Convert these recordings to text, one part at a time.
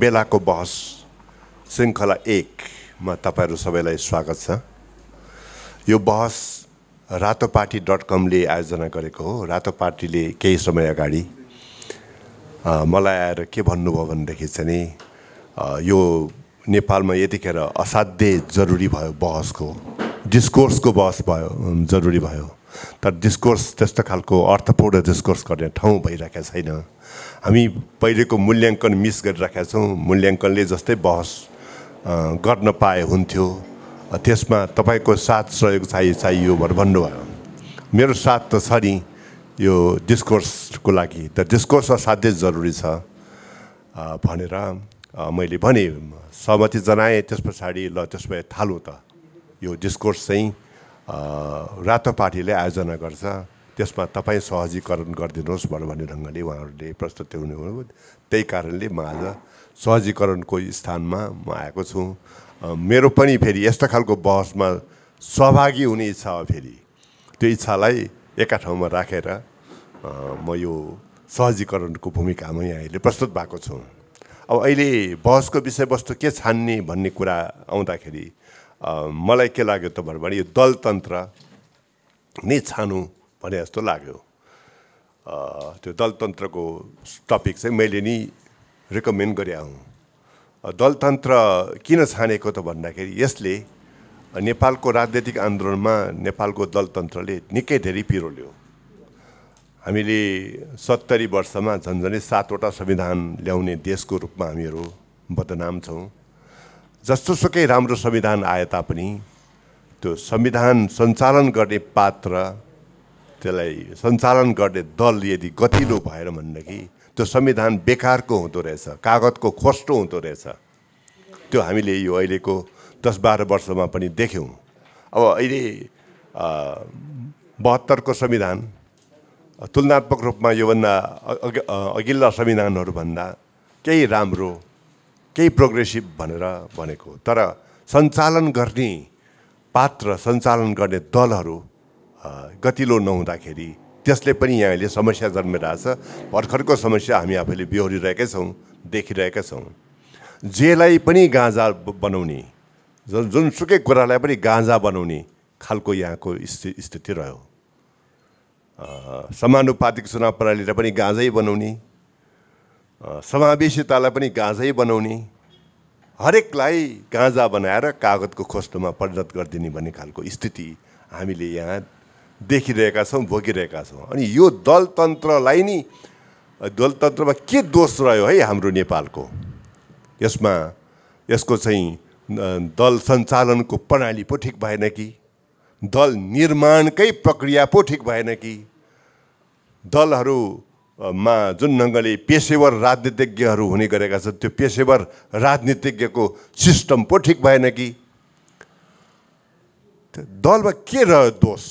बेलाको बहस श्रृङ्खला एकमा तपाईँहरू सबैलाई स्वागत छ यो बहस रातो पार्टी डट कमले आयोजना गरेको हो रातो पार्टीले केही समय अगाडि मलाई आएर के भन्नुभयो भनेदेखि चाहिँ यो नेपालमा यतिखेर असाध्यै जरुरी भयो बहसको डिस्कोर्सको बहस भयो जरुरी भयो तर डिस्कोर्स त्यस्तो खालको अर्थपूर्ण डिस्कोर्स गर्ने ठाउँ भइरहेको छैन हामी पहिलेको मूल्याङ्कन मिस गरिरहेका छौँ मूल्याङ्कनले जस्तै बहस गर्न पाए हुन्थ्यो त्यसमा तपाईँको साथ सहयोग चाहियो चाहियो भनेर भन्नुभयो मेरो साथ त छ नि यो डिस्कोर्सको लागि त डिस्कोर्स असाध्यै जरुरी छ भनेर मैले भने सहमति जनाएँ त्यस पछाडि ल भए थालौँ त यो डिस्कोर्स चाहिँ रातो पार्टीले आयोजना गर्छ त्यसमा तपाईँ सहजीकरण गरिदिनुहोस् भन्ने ढङ्गले उहाँहरूले प्रस्तुत हुनुभयो त्यही कारणले म आज सहजीकरणको स्थानमा म आएको छु मेरो पनि फेरि यस्तो खालको बहसमा सहभागी हुने इच्छा हो फेरि त्यो इच्छालाई एका ठाउँमा राखेर रा, म यो सहजीकरणको भूमिकामा अहिले प्रस्तुत भएको छु अब अहिले बहसको विषयवस्तु के छान्ने भन्ने कुरा आउँदाखेरि मलाई के लाग्यो त भने यो दलतन्त्र नै छानु भने जस्तो लाग्यो त्यो दलतन्त्रको टपिक चाहिँ मैले नि रिकमेन्ड गरे हुँ दलतन्त्र किन छानेको त भन्दाखेरि यसले नेपालको राजनैतिक आन्दोलनमा नेपालको दलतन्त्रले निकै धेरै पिरो पिरोल्यो हामीले सत्तरी वर्षमा झन्झनै सातवटा संविधान ल्याउने देशको रूपमा हामीहरू बदनाम छौँ जस्तोसुकै राम्रो संविधान आए तापनि त्यो संविधान सञ्चालन गर्ने पात्र त्यसलाई सञ्चालन गर्ने दल यदि गतिलो भएर भनेदेखि त्यो संविधान बेकारको हुँदो रहेछ कागतको खोस्टो हुँदो रहेछ त्यो हामीले यो अहिलेको दस बाह्र वर्षमा पनि देख्यौँ अब अहिले बहत्तरको संविधान तुलनात्मक रूपमा योभन्दा अघिल्ला संविधानहरूभन्दा केही राम्रो केही प्रोग्रेसिभ भनेर भनेको तर सञ्चालन गर्ने पात्र सञ्चालन गर्ने दलहरू गतिलो नहुँदाखेरि त्यसले पनि यहाँ अहिले समस्या जन्मिरहेछ भर्खरको समस्या हामी आफैले बिहोरिरहेकै छौँ देखिरहेकै छौँ जेलाई पनि गाँजा बनाउने जुन जुनसुकै कुरालाई पनि गाँजा बनाउने खालको यहाँको स्थिति स्थिति रह्यो समानुपातिक चुनाव प्रणालीलाई पनि गाँजै बनाउने समावेशितालाई पनि गाँझै बनाउने हरेकलाई गाँजा बनाएर कागजको खोस्टोमा परिणत गरिदिने भन्ने खालको स्थिति हामीले यहाँ देखिरहेका छौँ भोगिरहेका छौँ अनि यो दलतन्त्रलाई नि दलतन्त्रमा के दोष रह्यो है हाम्रो नेपालको यसमा यसको चाहिँ दल सञ्चालनको प्रणाली पो ठिक भएन कि दल निर्माणकै प्रक्रिया पो ठिक भएन कि दलहरू मा जुन ढङ्गले पेसेवर राजनीतिज्ञहरू हुने गरेका छन् त्यो पेसेवर राजनीतिज्ञको सिस्टम पो ठिक भएन कि दलमा के रह्यो दोष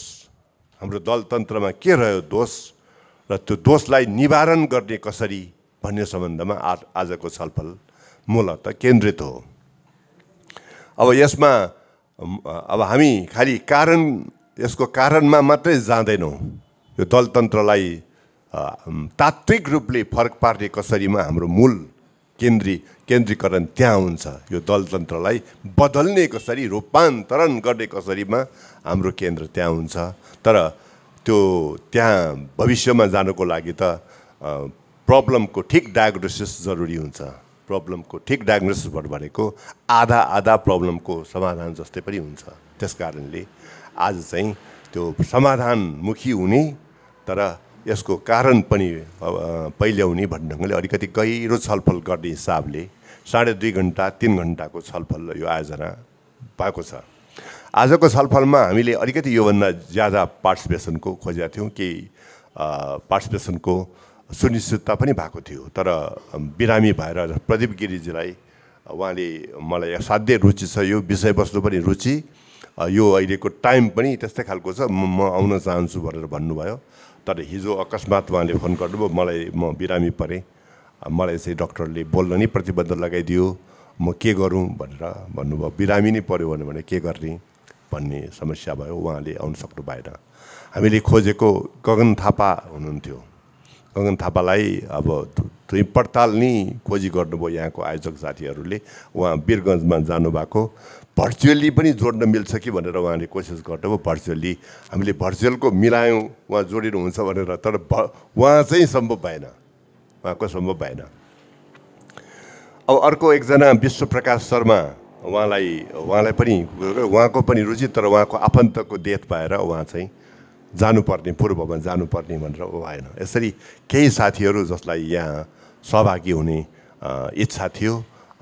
हाम्रो दलतन्त्रमा के रह्यो दोष र त्यो दोषलाई निवारण गर्ने कसरी भन्ने सम्बन्धमा आ आजको छलफल मूलत केन्द्रित हो अब यसमा अब हामी खालि कारण यसको कारणमा मात्रै जाँदैनौँ यो दलतन्त्रलाई तात्विक रूपले फरक पार्ने कसरीमा हाम्रो मूल केन्द्री केन्द्रीकरण त्यहाँ हुन्छ यो दलतन्त्रलाई बदल्ने कसरी रूपान्तरण गर्ने कसरीमा हाम्रो केन्द्र त्यहाँ हुन्छ तर त्यो त्यहाँ भविष्यमा जानको लागि त प्रब्लमको ठिक डायग्नोसिस जरुरी हुन्छ प्रब्लमको ठिक डायग्नोसिस भनेको आधा आधा प्रब्लमको समाधान जस्तै पनि हुन्छ त्यस कारणले आज चाहिँ त्यो समाधानमुखी हुने तर यसको कारण पनि पहिल्याउने भन्ने ढङ्गले अलिकति गहिरो छलफल गर्ने हिसाबले साढे दुई घन्टा तिन घन्टाको छलफल यो आयोजना भएको छ आजको छलफलमा हामीले अलिकति योभन्दा ज्यादा पार्टिसिपेसनको खोजेका थियौँ केही पार्टिसिपेसनको सुनिश्चितता पनि भएको थियो तर बिरामी भएर प्रदीप गिरिजीलाई उहाँले मलाई असाध्यै रुचि छ यो विषयवस्तु पनि रुचि यो अहिलेको टाइम पनि त्यस्तै खालको छ म आउन चाहन्छु भनेर भन्नुभयो तर हिजो अकस्मात उहाँले फोन गर्नुभयो मलाई म बिरामी परेँ मलाई चाहिँ डक्टरले बोल्न नै प्रतिबन्ध लगाइदियो म के गरौँ भनेर भन्नुभयो बिरामी नै पऱ्यो भने भने के गर्ने भन्ने समस्या भयो उहाँले आउनु सक्नु भएन हामीले खोजेको गगन थापा हुनुहुन्थ्यो गगन थापालाई अब पडताल पड्ताल्ने खोजी गर्नुभयो यहाँको आयोजक साथीहरूले उहाँ वीरगन्जमा जानुभएको भर्चुअली पनि जोड्न मिल्छ कि भनेर उहाँले कोसिस गर्नुभयो भर्चुअली हामीले भर्चुअलको मिलायौँ उहाँ जोडिनुहुन्छ भनेर तर भ उहाँ चाहिँ सम्भव भएन उहाँको सम्भव भएन अब अर्को एकजना विश्व प्रकाश शर्मा उहाँलाई उहाँलाई पनि उहाँको पनि रुचि तर उहाँको आफन्तको डेथ भएर उहाँ चाहिँ जानुपर्ने पूर्वमा जानुपर्ने भनेर ऊ आएन यसरी केही साथीहरू जसलाई यहाँ सहभागी हुने इच्छा थियो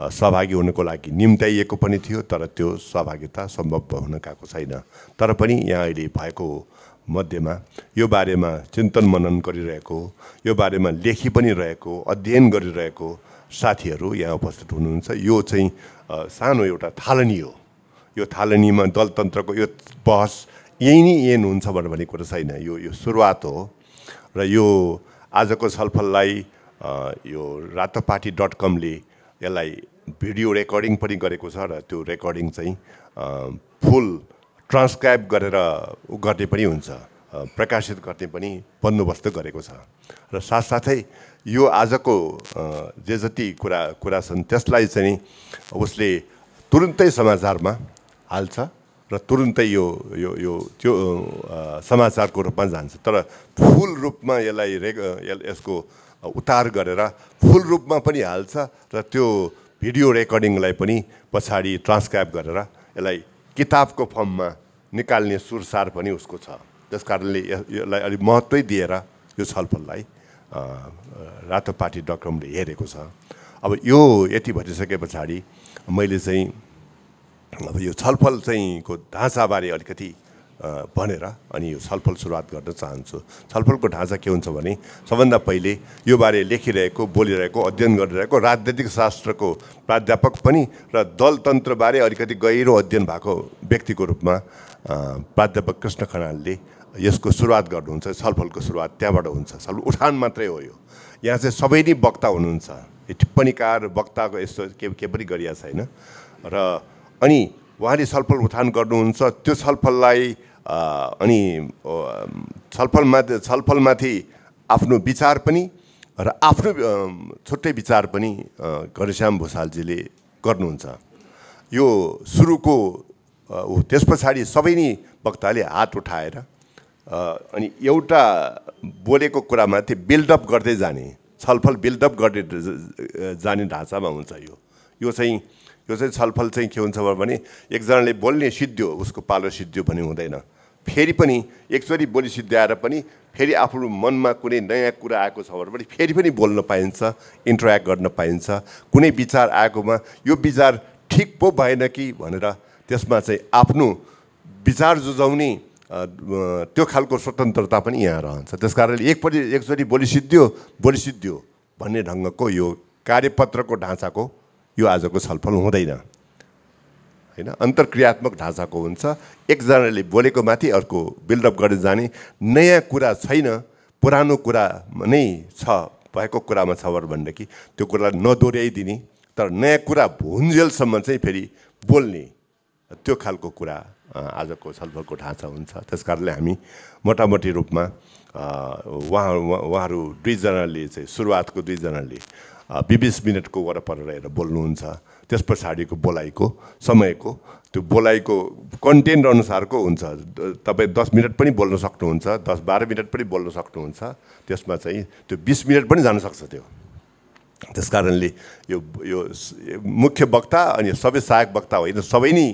सहभागी हुनको लागि निम्त्याइएको पनि थियो तर त्यो सहभागिता सम्भव हुन गएको छैन तर पनि यहाँ अहिले भएको मध्येमा यो बारेमा चिन्तन मनन गरिरहेको यो बारेमा लेखी पनि रहेको अध्ययन गरिरहेको साथीहरू यहाँ उपस्थित हुनुहुन्छ यो चाहिँ सानो एउटा थालनी हो यो थालनीमा दलतन्त्रको यो बहस यही नै एन हुन्छ भनेर भन्ने कुरो छैन यो यो सुरुवात हो र यो आजको छलफललाई यो रातोपाटी डट कमले यसलाई भिडियो रेकर्डिङ पनि गरेको छ र त्यो रेकर्डिङ चाहिँ फुल ट्रान्सक्राइब गरेर गर्ने पनि हुन्छ प्रकाशित गर्ने पनि बन्दोबस्त गरेको छ र साथसाथै यो आजको जे जति कुरा कुरा छन् त्यसलाई चाहिँ उसले तुरुन्तै समाचारमा हाल्छ र तुरुन्तै यो यो यो त्यो समाचारको रूपमा जान्छ तर फुल रूपमा यसलाई रेग यसको उतार गरेर फुल रूपमा पनि हाल्छ र त्यो भिडियो रेकर्डिङलाई पनि पछाडि ट्रान्सक्राइब गरेर यसलाई किताबको फर्ममा निकाल्ने सुरसार पनि उसको छ त्यस कारणले यसलाई अलिक महत्त्वै दिएर यो छलफललाई रातो पार्टी डक्रमले हेरेको छ अब यो यति भनिसके पछाडि मैले चाहिँ अब यो छलफल चाहिँको ढाँचाबारे अलिकति भनेर अनि यो छलफल सुरुवात गर्न चाहन्छु छलफलको ढाँचा के हुन्छ भने सबभन्दा पहिले यो बारे लेखिरहेको बोलिरहेको अध्ययन गरिरहेको राजनैतिक शास्त्रको प्राध्यापक पनि र दलतन्त्रबारे अलिकति गहिरो अध्ययन भएको व्यक्तिको रूपमा प्राध्यापक कृष्ण खनालले यसको सुरुवात गर्नुहुन्छ छलफलको सुरुवात त्यहाँबाट हुन्छ छलफल उठान मात्रै हो यो यहाँ चाहिँ सबै नै वक्ता हुनुहुन्छ टिप्पणीकार वक्ताको यस्तो के के पनि गरिएको छैन र अनि उहाँले छलफल उठान गर्नुहुन्छ त्यो छलफललाई अनि छलफलमा छलफलमाथि आफ्नो विचार पनि र आफ्नो छुट्टै विचार पनि घरिश्याम भूषालजीले गर्नुहुन्छ यो सुरुको त्यस पछाडि सबै नै वक्ताले हात उठाएर अनि एउटा बोलेको कुरामाथि बिल्डअप गर्दै जाने छलफल बिल्डअप गर्दै जाने ढाँचामा हुन्छ यो यो चाहिँ यो चाहिँ छलफल चाहिँ के हुन्छ भने एकजनाले बोल्ने सिद्धियो उसको पालो सिद्धियो भन्ने हुँदैन फेरि पनि एकचोटि बोली सिद्ध्याएर पनि फेरि आफ्नो मनमा कुनै नयाँ कुरा आएको छ भने पनि फेरि पनि बोल्न पाइन्छ इन्टरेक्ट गर्न पाइन्छ कुनै विचार आएकोमा यो विचार ठिक पो भएन कि भनेर त्यसमा चाहिँ आफ्नो विचार जुझाउने त्यो खालको स्वतन्त्रता पनि यहाँ रहन्छ त्यस कारणले एकपट्टि एकचोटि बोली सिद्धियो बोली सिद्धियो भन्ने ढङ्गको यो कार्यपत्रको ढाँचाको यो आजको छलफल हुँदैन होइन अन्तर्क्रियात्मक ढाँचाको हुन्छ एकजनाले बोलेको माथि अर्को बिल्डअप गरेर जाने नयाँ कुरा छैन पुरानो कुरा नै छ भएको कुरामा छ भनेदेखि त्यो कुरालाई नदोहोऱ्याइदिने तर नयाँ कुरा भुन्जेलसम्म चाहिँ फेरि बोल्ने त्यो खालको कुरा आजको छलफलको ढाँचा हुन्छ त्यस कारणले हामी मोटामोटी रूपमा उहाँ उहाँहरू दुईजनाले चाहिँ सुरुवातको दुईजनाले बिस मिनटको वरपर रहेर बोल्नुहुन्छ त्यस पछाडिको बोलाइको समयको त्यो बोलाइको कन्टेन्ट अनुसारको हुन्छ तपाईँ दस मिनट पनि बोल्न सक्नुहुन्छ दस बाह्र मिनट पनि बोल्न सक्नुहुन्छ त्यसमा चाहिँ त्यो बिस मिनट पनि जान सक्छ त्यो त्यस कारणले यो यो मुख्य वक्ता अनि सबै सहायक वक्ता होइन सबै नै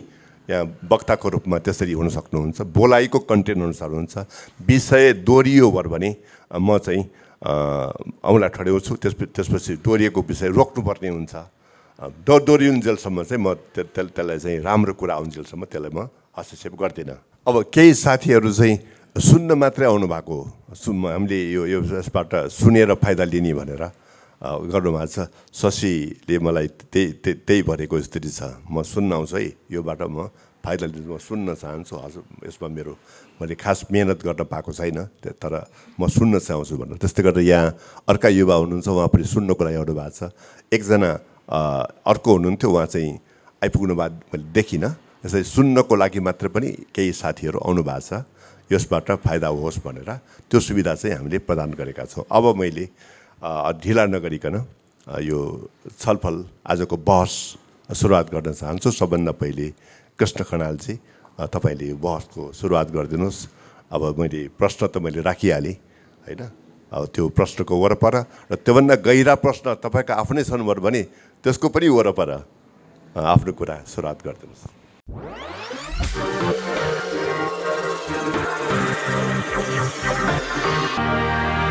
यहाँ वक्ताको रूपमा त्यसरी हुन सक्नुहुन्छ बोलाइको कन्टेन्ट अनुसार हुन्छ विषय दोहोरियो भयो भने म चाहिँ औँला ठड्याउँछु त्यस त्यसपछि डोरिएको विषय रोक्नुपर्ने हुन्छ डो डोरिउन्जेलसम्म चाहिँ म त्यसलाई चाहिँ राम्रो कुरा आउन्जेलसम्म त्यसलाई म हस्तक्षेप गर्दिनँ अब केही साथीहरू चाहिँ सुन्न मात्रै आउनु भएको सु हामीले यो यसबाट सुनेर फाइदा लिने भनेर गर्नुभएको छ शशीले मलाई त्यही त्यही त्यही भनेको स्थिति छ म सुन्न आउँछु है योबाट म फाइदा लिनु म सुन्न चाहन्छु हजुर यसमा मेरो मैले खास मिहिनेत गर्न पाएको छैन तर म सुन्न चाहन्छु भनेर त्यस्तै गरेर यहाँ अर्का युवा हुनुहुन्छ उहाँ पनि सुन्नको लागि आउनु भएको छ एकजना अर्को हुनुहुन्थ्यो उहाँ चाहिँ आइपुग्नु बाद मैले देखिनँ यसरी सुन्नको लागि मात्र पनि केही साथीहरू आउनु भएको छ यसबाट फाइदा होस् भनेर त्यो सुविधा चाहिँ हामीले प्रदान गरेका छौँ अब मैले ढिला नगरिकन यो छलफल आजको बहस सुरुवात गर्न चाहन्छु सबभन्दा पहिले कृष्ण खनालजी तपाईँले बहसको सुरुवात गरिदिनुहोस् अब मैले प्रश्न त मैले राखिहालेँ होइन अब त्यो प्रश्नको वरपर र त्योभन्दा गहिरा प्रश्न तपाईँको आफ्नै छन् भने त्यसको पनि वरपर आफ्नो कुरा सुरुवात गरिदिनुहोस्